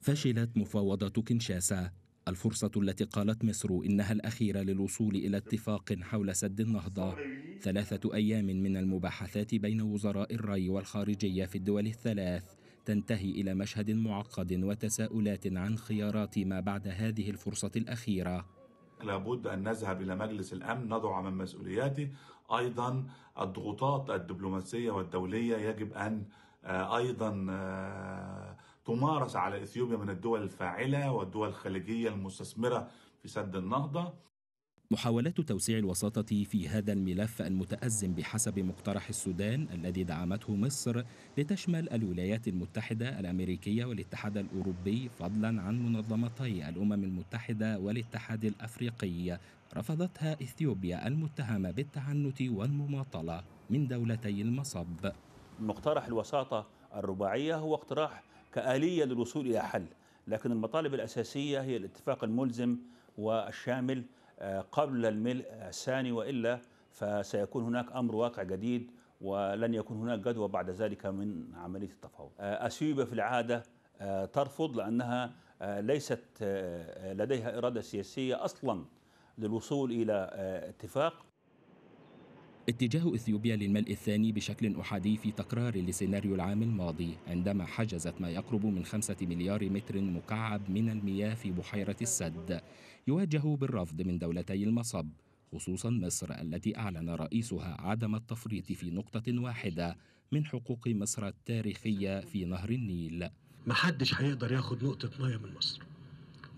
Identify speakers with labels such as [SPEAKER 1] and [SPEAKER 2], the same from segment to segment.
[SPEAKER 1] فشلت مفاوضة كنشاسا الفرصة التي قالت مصر إنها الأخيرة للوصول إلى اتفاق حول سد النهضة ثلاثة أيام من المباحثات بين وزراء الري والخارجية في الدول الثلاث تنتهي إلى مشهد معقد وتساؤلات عن خيارات ما بعد هذه الفرصة الأخيرة
[SPEAKER 2] لابد أن نذهب إلى مجلس الأمن نضع من مسؤولياته أيضا الضغوطات الدبلوماسية والدولية يجب أن آه، أيضا آه، تمارس على إثيوبيا من الدول الفاعلة والدول الخليجية المستثمرة في سد النهضة
[SPEAKER 1] محاولات توسيع الوساطة في هذا الملف المتأزم بحسب مقترح السودان الذي دعمته مصر لتشمل الولايات المتحدة الأمريكية والاتحاد الأوروبي فضلا عن منظمتي الأمم المتحدة والاتحاد الأفريقي رفضتها إثيوبيا المتهمة بالتعنت والمماطلة
[SPEAKER 2] من دولتي المصب مقترح الوساطة الرباعية هو اقتراح كآلية للوصول إلى حل لكن المطالب الأساسية هي الاتفاق الملزم والشامل آه، قبل الملء الثاني وإلا فسيكون هناك أمر واقع جديد ولن يكون هناك جدوى بعد ذلك من عملية التفاوض أثيوبيا آه، في العادة آه، ترفض لأنها ليست لديها إرادة سياسية أصلا للوصول إلى اتفاق
[SPEAKER 1] اتجاه اثيوبيا للملء الثاني بشكل احادي في تكرار لسيناريو العام الماضي عندما حجزت ما يقرب من خمسة مليار متر مكعب من المياه في بحيره السد يواجه بالرفض من دولتي المصب خصوصا مصر التي اعلن رئيسها عدم التفريط في نقطه واحده من حقوق مصر التاريخيه في نهر النيل
[SPEAKER 3] محدش هيقدر ياخد نقطه ميه من مصر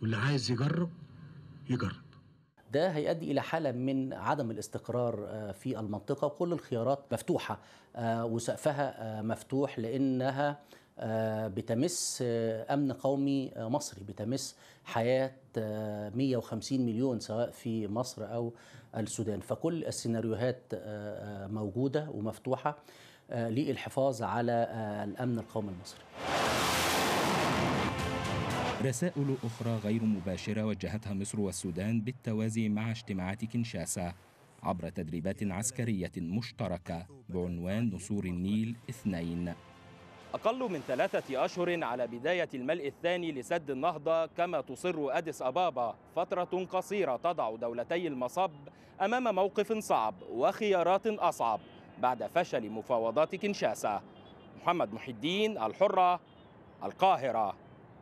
[SPEAKER 3] واللي عايز يجرب يجرب ده هيؤدي الى حاله من عدم الاستقرار آه، في المنطقه وكل الخيارات مفتوحه آه، وسقفها آه، مفتوح لانها بتمس امن قومي مصري بتمس حياه 150 مليون سواء في مصر او السودان فكل السيناريوهات موجوده ومفتوحه للحفاظ على الامن القومي المصري
[SPEAKER 1] رسائل أخرى غير مباشرة وجهتها مصر والسودان بالتوازي مع اجتماعات كنشاسا عبر تدريبات عسكرية مشتركة بعنوان نسور النيل اثنين أقل من ثلاثة أشهر على بداية الملء الثاني لسد النهضة كما تصر أديس أبابا فترة قصيرة تضع دولتي المصب أمام موقف صعب وخيارات أصعب بعد فشل مفاوضات كنشاسا محمد محي الدين الحرة القاهرة